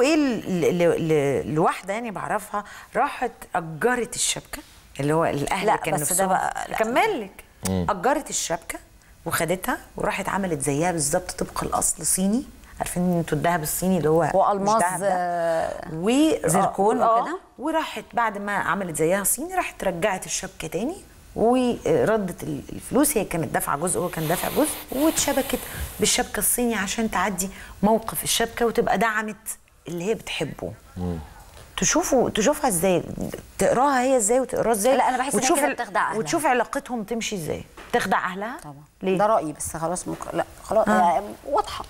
بيقولوا ايه لواحده يعني بعرفها راحت اجرت الشبكه اللي هو الاهل لا كان بس ده بقى كمل لك اجرت الشبكه وخدتها وراحت عملت زيها بالظبط طبق الاصل صيني عارفين انتوا الذهب الصيني اللي هو والماس آه، وزركون آه، وكده وراحت بعد ما عملت زيها صيني راحت رجعت الشبكه تاني وردت الفلوس هي كانت دافعه جزء وهو كان دافع جزء واتشبكت بالشبكه الصيني عشان تعدي موقف الشبكه وتبقى دعمت اللي هي بتحبه تشوفوا تشوفه تشوفها ازاي تقراها هي ازاي وتقراها ازاي لا انا بحس انها ان بتخدع اهلها وتشوف علاقتهم تمشي ازاي تخدع اهلها طبعا ليه؟ ده رايي بس خلاص مك... لا خلاص آه. يعني واضحه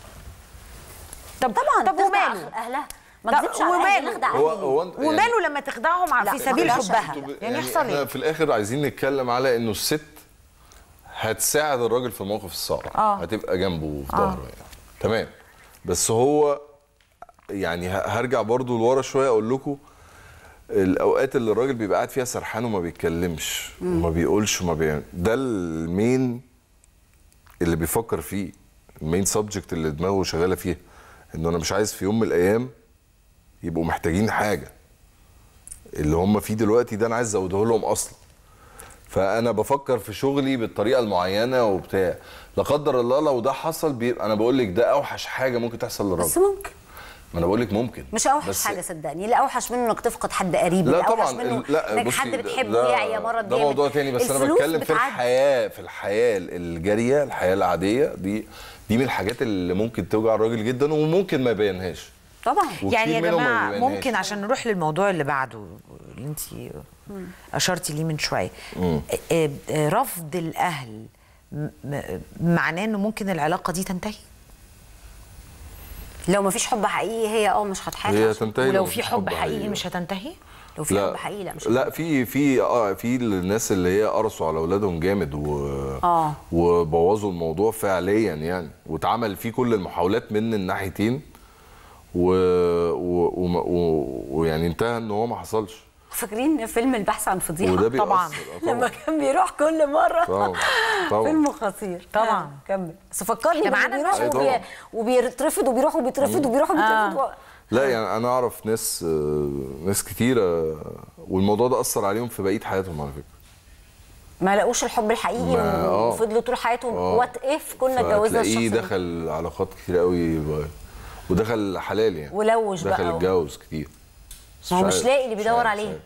طب طبعا طب وماله اهلها ما تكذبش وماله يعني- وماله لما تخدعهم على في سبيل حبها يعني يحصل يعني ايه في الاخر عايزين نتكلم على انه الست هتساعد الراجل في الموقف الصعب آه. هتبقى جنبه في آه. ظهره آه. يعني تمام بس هو يعني هرجع برضو لورا شويه اقول لكم الاوقات اللي الراجل بيبقى قاعد فيها سرحان وما بيتكلمش مم. وما بيقولش وما بيعمل ده المين اللي بيفكر فيه المين سبجكت اللي دماغه شغاله فيها انه انا مش عايز في يوم من الايام يبقوا محتاجين حاجه اللي هم فيه دلوقتي ده انا عايز ازوده لهم اصلا فانا بفكر في شغلي بالطريقه المعينه وبتاع لا قدر الله لو ده حصل بيبقى انا بقول لك ده اوحش حاجه ممكن تحصل للراجل بس ممكن ما انا بقول لك ممكن مش اوحش حاجه صدقني لا اوحش منه انك تفقد حد قريب لا طبعا منه لا انك حد بتحبه يعيا مرض ده موضوع تاني بس انا بتكلم في الحياه في الحياه الجاريه الحياه العاديه دي دي من الحاجات اللي ممكن توجع الراجل جدا وممكن ما يبينهاش طبعا يعني يا جماعه ممكن عشان نروح للموضوع اللي بعده اللي انت اشرتي ليه من شويه إيه، إيه، رفض الاهل معناه انه ممكن العلاقه دي تنتهي لو ما فيش حب حقيقي هي اه مش هتحاول هي تنتهي ولو في حب, حب حقيقي, حقيقي مش هتنتهي لو في حب حقيقي لا مش لا في في اه في الناس اللي هي قرصوا على اولادهم جامد و اه وبوظوا الموضوع فعليا يعني واتعمل فيه كل المحاولات من الناحيتين ويعني و... و... و... يعني انتهى ان هو ما حصلش فاكرين فيلم البحث عن فضيحه وده آه، طبعا لما كان بيروح كل مره طبعا فيلم خطير طبعا كمل بس فكرني معانا بيروح إيه، وبي... وبيترفض وبيروح وبيترفض وبيروح وبيترفض آه. لا يعني انا اعرف ناس آه، ناس كتيره والموضوع ده اثر عليهم في بقيه حياتهم على فكره ما لقوش الحب الحقيقي وفضلوا طول حياتهم وات اف كنا اتجوزنا الشخص دخل علاقات كتير قوي ودخل حلال يعني ولوش دخل بقى دخل اتجوز كتير ما هو مش لاقي اللي بيدور عليه